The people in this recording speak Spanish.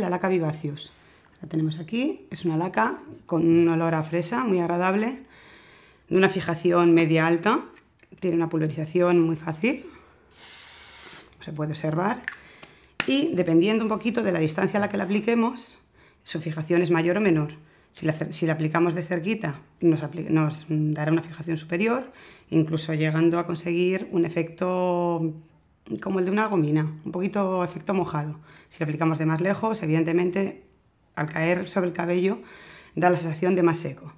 la laca Vivacius. La tenemos aquí, es una laca con un olor a fresa muy agradable, de una fijación media alta, tiene una pulverización muy fácil, se puede observar, y dependiendo un poquito de la distancia a la que la apliquemos, su fijación es mayor o menor. Si la, aplicamos de cerquita, nos dará una fijación superior, incluso llegando a conseguir un efecto como el de una gomina, un poquito efecto mojado. Si lo aplicamos de más lejos, evidentemente al caer sobre el cabello da la sensación de más seco.